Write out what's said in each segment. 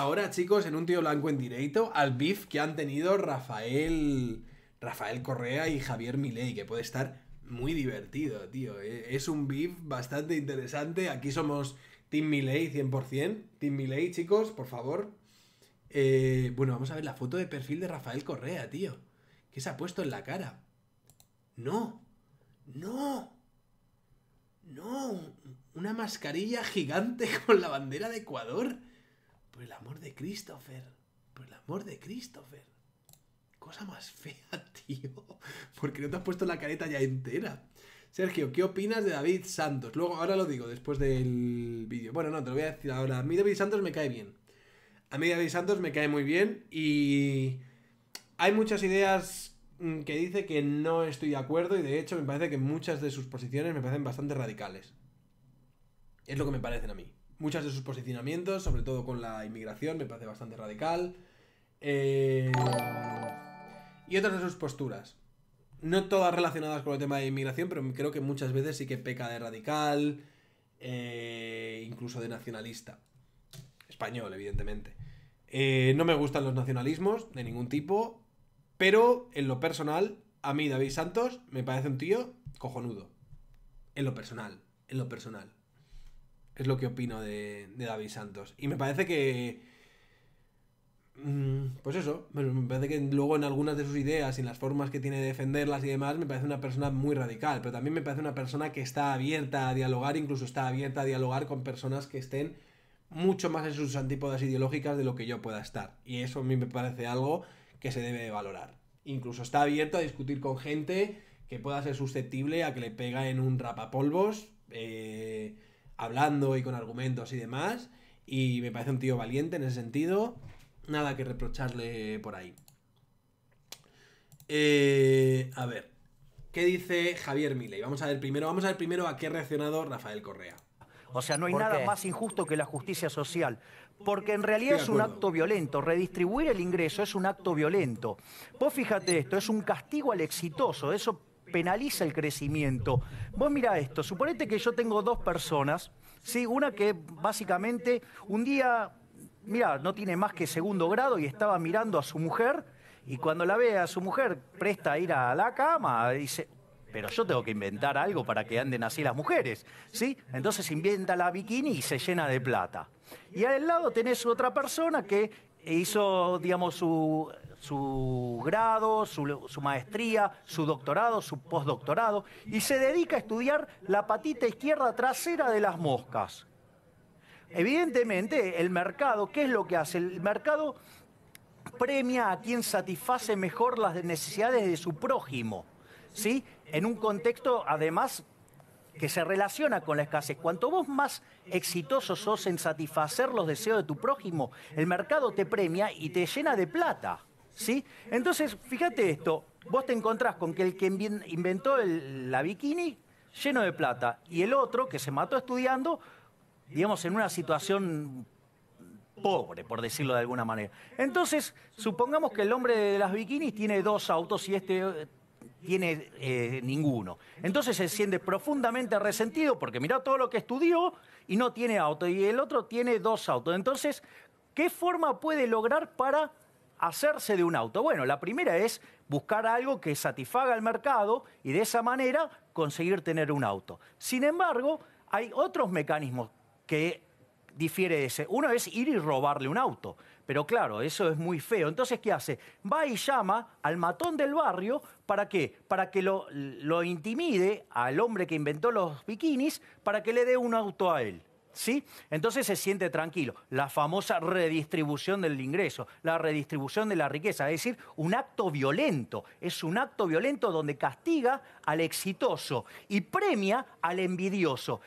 ahora, chicos, en un tío blanco en directo, al beef que han tenido Rafael, Rafael Correa y Javier Milei, que puede estar muy divertido, tío. E, es un beef bastante interesante. Aquí somos Team Milei 100%. Team Milei, chicos, por favor. Eh, bueno, vamos a ver la foto de perfil de Rafael Correa, tío. ¿Qué se ha puesto en la cara? No. No. No. Una mascarilla gigante con la bandera de Ecuador. Por el amor de Christopher. Por el amor de Christopher. Cosa más fea, tío. Porque no te has puesto la careta ya entera. Sergio, ¿qué opinas de David Santos? Luego, ahora lo digo después del vídeo. Bueno, no, te lo voy a decir ahora. A mí David Santos me cae bien. A mí David Santos me cae muy bien y hay muchas ideas mm, que dice que no estoy de acuerdo y de hecho me parece que muchas de sus posiciones me parecen bastante radicales. Es lo que me parecen a mí muchas de sus posicionamientos, sobre todo con la inmigración, me parece bastante radical. Eh, y otras de sus posturas. No todas relacionadas con el tema de inmigración, pero creo que muchas veces sí que peca de radical, eh, incluso de nacionalista. Español, evidentemente. Eh, no me gustan los nacionalismos de ningún tipo, pero en lo personal, a mí David Santos me parece un tío cojonudo. En lo personal, en lo personal. Es lo que opino de, David Santos. Y me parece que. Mm, pues eso, me parece que luego en algunas de sus ideas y en las formas que tiene de defenderlas y demás, me parece una persona muy radical, pero también me parece una persona que está abierta a dialogar, incluso está abierta a dialogar con personas que estén mucho más en sus antípodas ideológicas de lo que yo pueda estar. Y eso a mí me parece algo que se debe valorar. Incluso está abierto a discutir con gente que pueda ser susceptible a que le pega en un rapapolvos. Eh, hablando y con argumentos y demás. Y me parece un tío valiente en ese sentido. Nada que reprocharle por ahí. Eh, a ver, ¿qué dice Javier Milei? Vamos a ver primero, vamos a ver primero a qué ha reaccionado Rafael Correa. O sea, no hay nada más injusto que la justicia social, porque en realidad es un acto violento. Redistribuir el ingreso es un acto violento. Vos fíjate esto, es un castigo al exitoso. Eso penaliza el crecimiento. Vos mira esto, suponete que yo tengo dos personas, ¿sí? una que básicamente un día, mira, no tiene más que segundo grado y estaba mirando a su mujer y cuando la ve a su mujer presta a ir a la cama, dice, pero yo tengo que inventar algo para que anden así las mujeres, ¿sí? Entonces inventa la bikini y se llena de plata. Y al lado tenés otra persona que hizo, digamos, su su grado, su, maestría, su doctorado, su postdoctorado, y se dedica a estudiar la patita izquierda trasera de las moscas. Evidentemente, el mercado, ¿qué es lo que hace? El mercado premia a quien satisface mejor las necesidades de su prójimo, ¿sí? En un contexto, además, que se relaciona con la escasez. Cuanto vos más exitoso sos en satisfacer los deseos de tu prójimo, el mercado te premia y te llena de plata. Entonces, fíjate esto, vos te encontrás con que el que inventó la bikini, lleno de plata, y el otro que se mató estudiando, digamos, en una situación pobre, por decirlo de alguna manera. Entonces, supongamos que el hombre de las bikinis tiene dos autos y este eh, tiene eh, ninguno. Entonces se siente profundamente resentido porque mira todo lo que estudió y no tiene auto. Y el otro tiene dos autos. Entonces, ¿qué forma puede lograr para hacerse de un auto? Bueno, la primera es buscar algo que satisfaga el mercado y de esa manera conseguir tener un auto. Sin embargo, hay otros mecanismos que difiere de ese. Uno es ir y robarle un auto, pero claro, eso es muy feo. Entonces, ¿qué hace? Va y llama al matón del barrio, ¿para qué? Para que lo, lo intimide al hombre que inventó los bikinis, para que le dé un auto a él. ¿Sí? Entonces se siente tranquilo. La famosa redistribución del ingreso, la redistribución de la riqueza, es decir, un acto violento. Es un acto violento donde castiga al exitoso y premia al envidioso.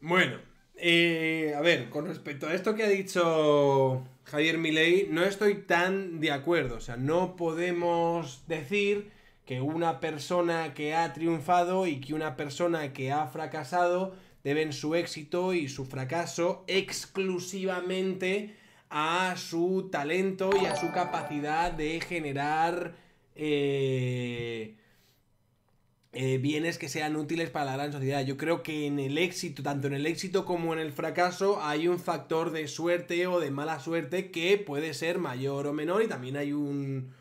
Bueno, eh, a ver, con respecto a esto que ha dicho Javier Milei, no estoy tan de acuerdo. O sea, no podemos decir que una persona que ha triunfado y que una persona que ha fracasado deben su éxito y su fracaso exclusivamente a su talento y a su capacidad de generar eh, eh, bienes que sean útiles para la gran sociedad. Yo creo que en el éxito, tanto en el éxito como en el fracaso, hay un factor de suerte o de mala suerte que puede ser mayor o menor y también hay un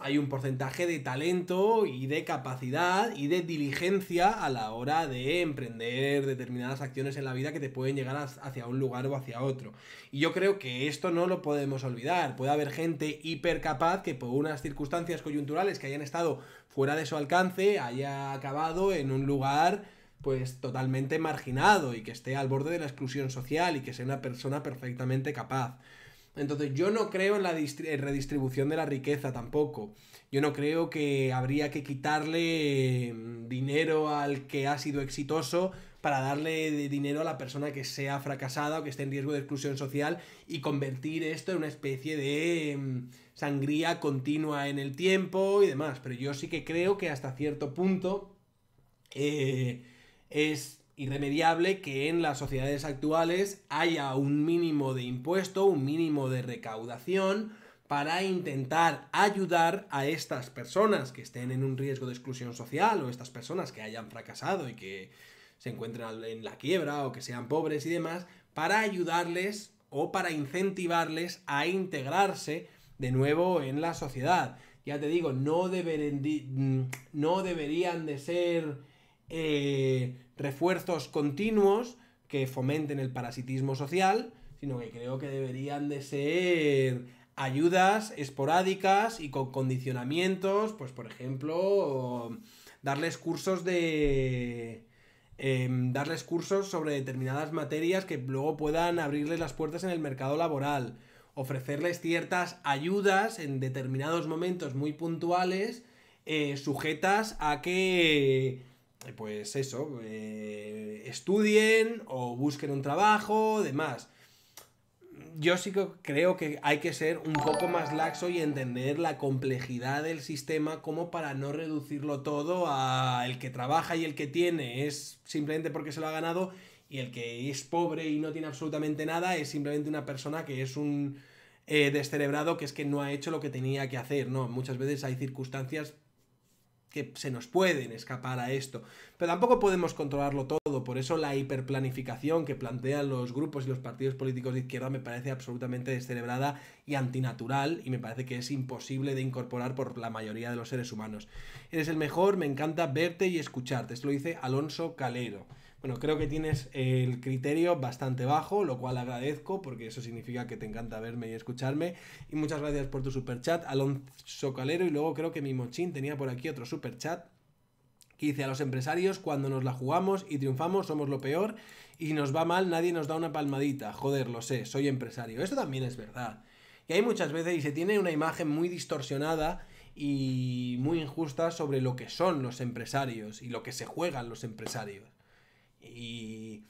hay un porcentaje de talento y de capacidad y de diligencia a la hora de emprender determinadas acciones en la vida que te pueden llegar hacia un lugar o hacia otro. Y yo creo que esto no lo podemos olvidar. Puede haber gente hipercapaz que por unas circunstancias coyunturales que hayan estado fuera de su alcance haya acabado en un lugar pues totalmente marginado y que esté al borde de la exclusión social y que sea una persona perfectamente capaz. Entonces yo no creo en la redistribución de la riqueza tampoco. Yo no creo que habría que quitarle mm, dinero al que ha sido exitoso para darle dinero a la persona que sea fracasada o que esté en riesgo de exclusión social y convertir esto en una especie de mm, sangría continua en el tiempo y demás. Pero yo sí que creo que hasta cierto punto eh, es irremediable que en las sociedades actuales haya un mínimo de impuesto, un mínimo de recaudación para intentar ayudar a estas personas que estén en un riesgo de exclusión social o estas personas que hayan fracasado y que se encuentran en la quiebra o que sean pobres y demás, para ayudarles o para incentivarles a integrarse de nuevo en la sociedad. Ya te digo, no, deberían, mm, no deberían de ser eh, refuerzos continuos que fomenten el parasitismo social, sino que creo que deberían de ser ayudas esporádicas y con condicionamientos, pues por ejemplo, darles cursos de... Em, darles cursos sobre determinadas materias que luego puedan abrirles las puertas en el mercado laboral, ofrecerles ciertas ayudas en determinados momentos muy puntuales, eh, sujetas a que eh, pues eso, eh, estudien o busquen un trabajo, demás. Yo sí que creo que hay que ser un poco más laxo y entender la complejidad del sistema como para no reducirlo todo a el que trabaja y el que tiene es simplemente porque se lo ha ganado y el que es pobre y no tiene absolutamente nada es simplemente una persona que es un eh, descerebrado que es que no ha hecho lo que tenía que hacer, ¿no? Muchas veces hay circunstancias que se nos pueden escapar a esto. Pero tampoco podemos controlarlo todo, por eso la hiperplanificación que plantean los grupos y los partidos políticos de izquierda me parece absolutamente descerebrada y antinatural y me parece que es imposible de incorporar por la mayoría de los seres humanos. Eres el mejor, me encanta verte y escucharte. Esto lo dice Alonso Calero. Bueno, creo que tienes el criterio bastante bajo, lo cual agradezco porque eso significa que te encanta verme y escucharme. Y muchas gracias por tu super chat, Alonso Calero. Y luego creo que mi mochín tenía por aquí otro super chat que dice a los empresarios, cuando nos la jugamos y triunfamos somos lo peor y nos va mal nadie nos da una palmadita. Joder, lo sé, soy empresario. eso también es verdad. Y hay muchas veces y se tiene una imagen muy distorsionada y muy injusta sobre lo que son los empresarios y lo que se juegan los empresarios. Y,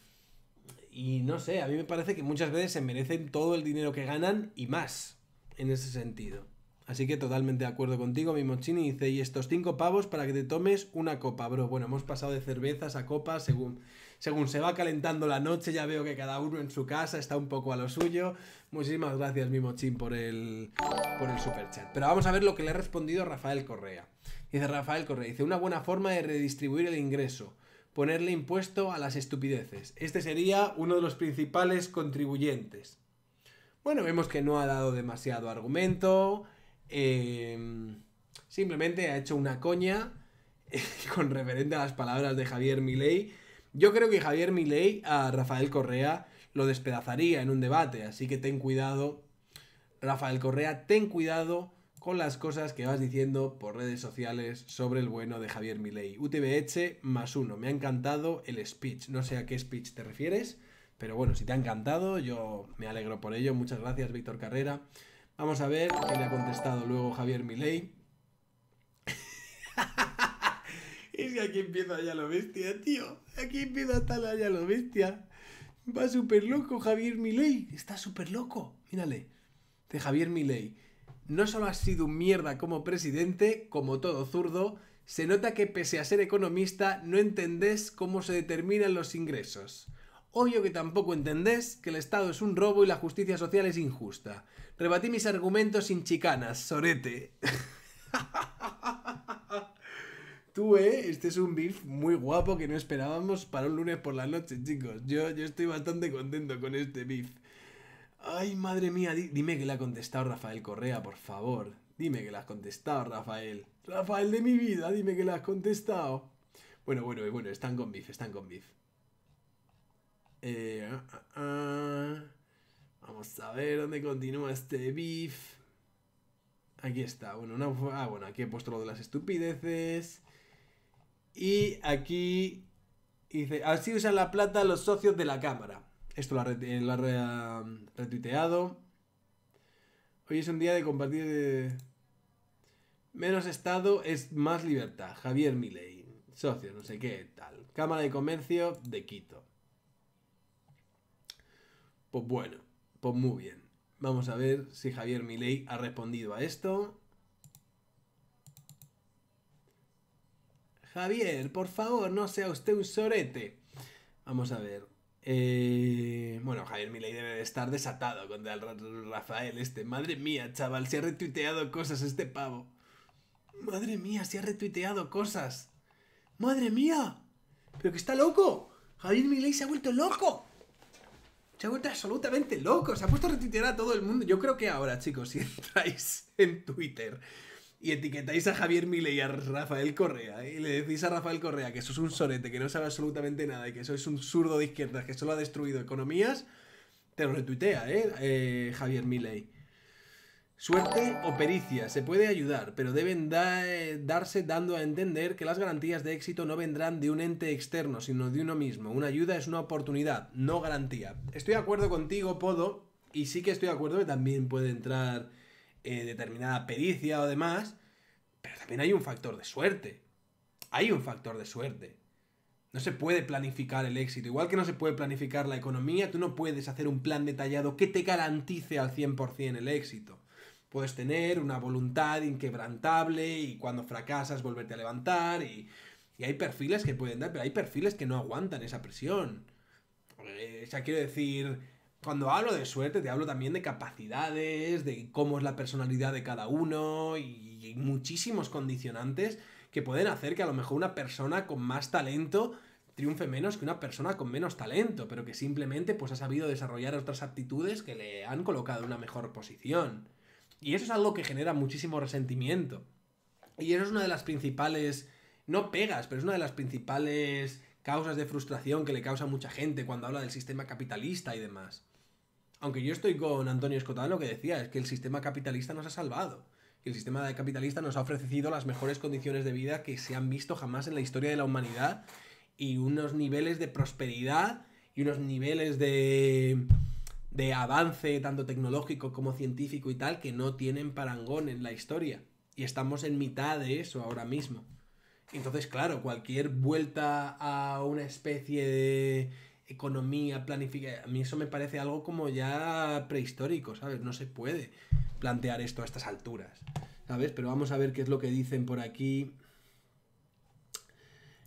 y no sé, a mí me parece que muchas veces se merecen todo el dinero que ganan y más en ese sentido. Así que totalmente de acuerdo contigo, mi dice, y estos cinco pavos para que te tomes una copa, bro. Bueno, hemos pasado de cervezas a copas según, según se va calentando la noche, ya veo que cada uno en su casa está un poco a lo suyo. Muchísimas gracias, mi por el, por el superchat. Pero vamos a ver lo que le ha respondido Rafael Correa. Dice Rafael Correa, dice, una buena forma de redistribuir el ingreso ponerle impuesto a las estupideces. Este sería uno de los principales contribuyentes. Bueno, vemos que no ha dado demasiado argumento. Em, simplemente ha hecho una coña con referente a las palabras de Javier Milei. Yo creo que Javier Milei a Rafael Correa lo despedazaría en un debate, así que ten cuidado. Rafael Correa, ten cuidado con las cosas que vas diciendo por redes sociales sobre el bueno de Javier Milei. UTBH más uno. Me ha encantado el speech. No sé a qué speech te refieres, pero bueno, si te ha encantado, yo me alegro por ello. Muchas gracias, Víctor Carrera. Vamos a ver qué le ha contestado luego Javier Milei. es que aquí empieza ya lo bestia, tío. Aquí empieza hasta la ya lo bestia. Va súper loco Javier Milei. Está súper loco. Mírale. De Javier Milei no solo has sido un mierda como presidente, como todo zurdo, se nota que pese a ser economista no entendés cómo se determinan los ingresos. Obvio que tampoco entendés que el Estado es un robo y la justicia social es injusta. Rebatí mis argumentos sin chicanas, sorete. Tú, eh, este es un beef muy guapo que no esperábamos para un lunes por la noche, chicos. Yo, yo estoy bastante contento con este beef. Ay, madre mía, dime que le ha contestado Rafael Correa, por favor. Dime que le has contestado, Rafael. Rafael de mi vida, dime que le has contestado. Bueno, bueno, bueno, están con bif, están con bif. Eh, ah, ah, ah. vamos a ver dónde continúa este bif. Aquí está. Bueno, ah, bueno, aquí he puesto lo de las estupideces. Y aquí dice, así usan la plata los socios de la cámara. Esto lo ha, retuiteado. Hoy es un día de compartir... Eh, menos Estado es más libertad. Javier Milei, socio, no sé qué, tal. Cámara de Comercio de Quito. Pues bueno, pues muy bien. Vamos a ver si Javier Milei ha respondido a esto. Javier, por favor, no sea usted un sorete. Vamos a ver. Eh, bueno, Javier Milei debe de estar desatado contra el Rafael este. Madre mía, chaval, se ha retuiteado cosas este pavo. Madre mía, se ha retuiteado cosas. Madre mía. Pero que está loco. Javier Milei se ha vuelto loco. Se ha vuelto absolutamente loco. Se ha puesto a retuitear a todo el mundo. Yo creo que ahora, chicos, si entráis en Twitter y etiquetáis a Javier Mile y a Rafael Correa y le decís a Rafael Correa que eso es un sorete, que no sabe absolutamente nada y que sois un zurdo de izquierdas que solo ha destruido economías, te lo retuitea, ¿eh? eh Javier Milei. Suerte o pericia, se puede ayudar, pero deben darse dando a entender que las garantías de éxito no vendrán de un ente externo, sino de uno mismo. Una ayuda es una oportunidad, no garantía. Estoy de acuerdo contigo, Podo, y sí que estoy de acuerdo que también puede entrar eh, determinada pericia o demás, pero también hay un factor de suerte. Hay un factor de suerte. No se puede planificar el éxito. Igual que no se puede planificar la economía, tú no puedes hacer un plan detallado que te garantice al 100% el éxito. Puedes tener una voluntad inquebrantable y cuando fracasas volverte a levantar y, hay perfiles que pueden dar, pero hay perfiles que no aguantan esa presión. Eh, o sea, quiero decir, cuando hablo de suerte, te hablo también de capacidades, de cómo es la personalidad de cada uno y, muchísimos condicionantes que pueden hacer que a lo mejor una persona con más talento triunfe menos que una persona con menos talento, pero que simplemente pues ha sabido desarrollar otras aptitudes que le han colocado en una mejor posición. Y eso es algo que genera muchísimo resentimiento. Y eso es una de las principales, no pegas, pero es una de las principales causas de frustración que le causa a mucha gente cuando habla del sistema capitalista y demás. Aunque yo estoy con Antonio Escotán, lo que decía es que el sistema capitalista nos ha salvado. Que el sistema capitalista nos ha ofrecido las mejores condiciones de vida que se han visto jamás en la historia de la humanidad y unos niveles de prosperidad y unos niveles de, de avance tanto tecnológico como científico y tal que no tienen parangón en la historia. Y estamos en mitad de eso ahora mismo. Entonces, claro, cualquier vuelta a una especie de economía, planificación. A mí eso me parece algo como ya prehistórico, ¿sabes? No se puede plantear esto a estas alturas, ¿sabes? Pero vamos a ver qué es lo que dicen por aquí.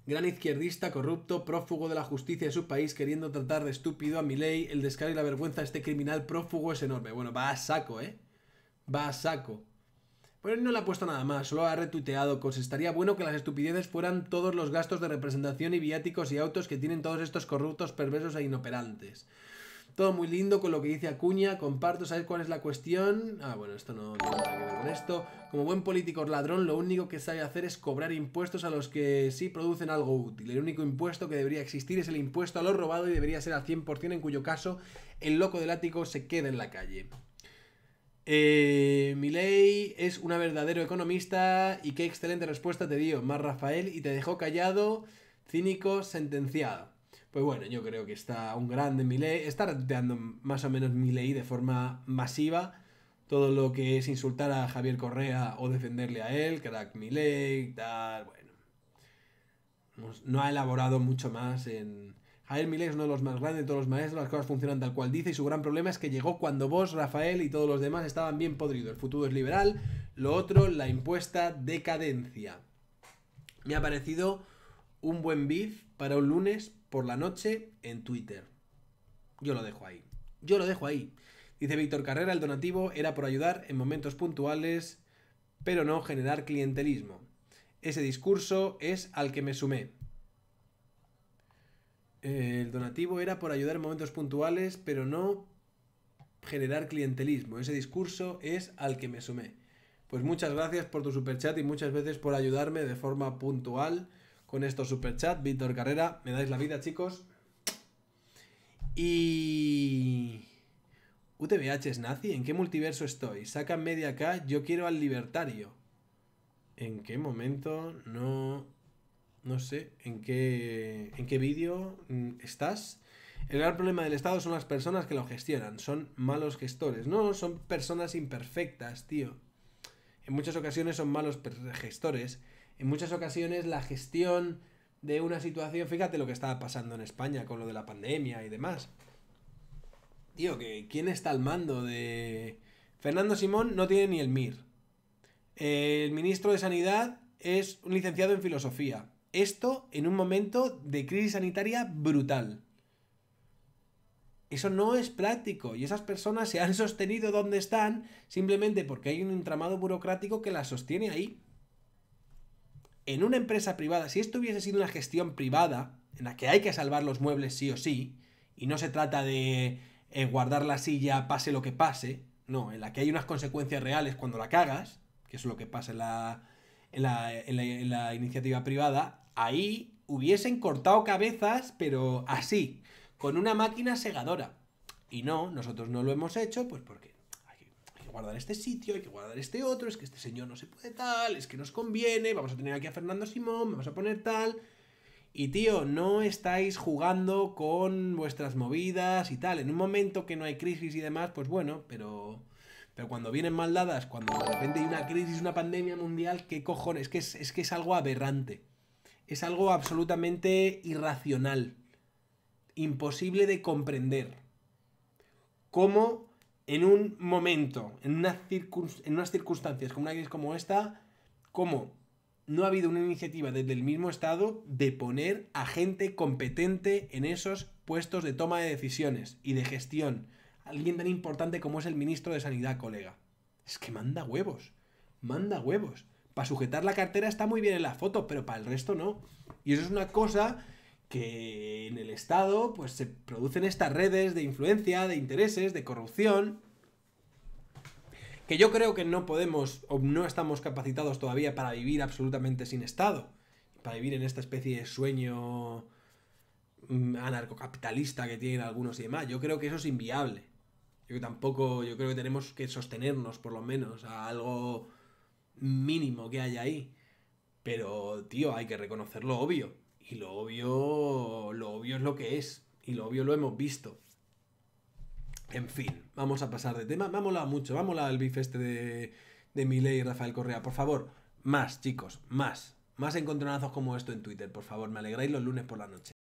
Gran izquierdista, corrupto, prófugo de la justicia de su país, queriendo tratar de estúpido a mi ley, el descaro y la vergüenza de este criminal prófugo es enorme. Bueno, va a saco, ¿eh? Va a saco. Pero él no le ha puesto nada más, solo ha retuiteado cosas. Estaría bueno que las estupideces fueran todos los gastos de representación y viáticos y autos que tienen todos estos corruptos, perversos e inoperantes. Todo muy lindo con lo que dice Acuña, comparto, ¿sabes cuál es la cuestión? Ah, bueno, esto no con esto. Como buen político ladrón, lo único que sabe hacer es cobrar impuestos a los que sí producen algo útil. El único impuesto que debería existir es el impuesto a lo robado y debería ser al 100%, en cuyo caso el loco del ático se queda en la calle. Eh, Milei es una verdadero economista y qué excelente respuesta te dio, más Rafael, y te dejó callado, cínico, sentenciado. Pues bueno, yo creo que está un grande Milei, está rateando más o menos Milei de forma masiva todo lo que es insultar a Javier Correa o defenderle a él, crack Milei, tal, bueno. No ha elaborado mucho más en, a Milei es uno de los más grandes de todos los maestros, las cosas funcionan tal cual dice y su gran problema es que llegó cuando vos, Rafael y todos los demás estaban bien podridos. El futuro es liberal, lo otro, la impuesta decadencia. Me ha parecido un buen bif para un lunes por la noche en Twitter. Yo lo dejo ahí. Yo lo dejo ahí. Dice Víctor Carrera, el donativo era por ayudar en momentos puntuales, pero no generar clientelismo. Ese discurso es al que me sumé el donativo era por ayudar en momentos puntuales, pero no generar clientelismo. Ese discurso es al que me sumé. Pues muchas gracias por tu superchat y muchas veces por ayudarme de forma puntual con estos superchats. Víctor Carrera, me dais la vida, chicos. Y... UTBH es nazi, ¿en qué multiverso estoy? Saca media acá. yo quiero al libertario. ¿En qué momento no no sé en qué, en qué vídeo mm, estás. El gran problema del Estado son las personas que lo gestionan, son malos gestores. No, son personas imperfectas, tío. En muchas ocasiones son malos gestores. En muchas ocasiones la gestión de una situación, fíjate lo que estaba pasando en España con lo de la pandemia y demás. Tío, que ¿quién está al mando de... Fernando Simón no tiene ni el MIR. El ministro de Sanidad es un licenciado en filosofía. Esto en un momento de crisis sanitaria brutal. Eso no es práctico y esas personas se han sostenido donde están simplemente porque hay un entramado burocrático que las sostiene ahí. En una empresa privada, si esto hubiese sido una gestión privada, en la que hay que salvar los muebles sí o sí, y no se trata de eh, guardar la silla pase lo que pase, no, en la que hay unas consecuencias reales cuando la cagas, que es lo que pasa la, en la iniciativa privada, Ahí hubiesen cortado cabezas, pero así, con una máquina segadora. Y no, nosotros no lo hemos hecho, pues porque hay que, guardar este sitio, hay que guardar este otro, es que este señor no se puede tal, es que nos conviene, vamos a tener aquí a Fernando Simón, vamos a poner tal. Y tío, no estáis jugando con vuestras movidas y tal. En un momento que no hay crisis y demás, pues bueno, pero... Pero cuando vienen mal dadas, cuando de repente hay una crisis, una pandemia mundial, ¿qué cojones? Es que es, es, que es algo aberrante es algo absolutamente irracional, imposible de comprender. Cómo en un momento, en, unas circunstancias como una como esta, cómo no ha habido una iniciativa desde el mismo Estado de poner a gente competente en esos puestos de toma de decisiones y de gestión. Alguien tan importante como es el ministro de Sanidad, colega. Es que manda huevos, manda huevos. Para sujetar la cartera está muy bien en la foto, pero para el resto no. Y eso es una cosa que en el Estado pues se producen estas redes de influencia, de intereses, de corrupción, que yo creo que no podemos o no estamos capacitados todavía para vivir absolutamente sin Estado, para vivir en esta especie de sueño mm, anarcocapitalista que tienen algunos y demás. Yo creo que eso es inviable. Yo tampoco, yo creo que tenemos que sostenernos por lo menos a algo mínimo que hay ahí. Pero, tío, hay que reconocer lo obvio. Y lo obvio, lo obvio es lo que es. Y lo obvio lo hemos visto. En fin, vamos a pasar de tema. Vámonos mucho, vámonos al este de, de Miley y Rafael Correa. Por favor, más, chicos, más. Más encontronazos como esto en Twitter, por favor. Me alegráis los lunes por la noche.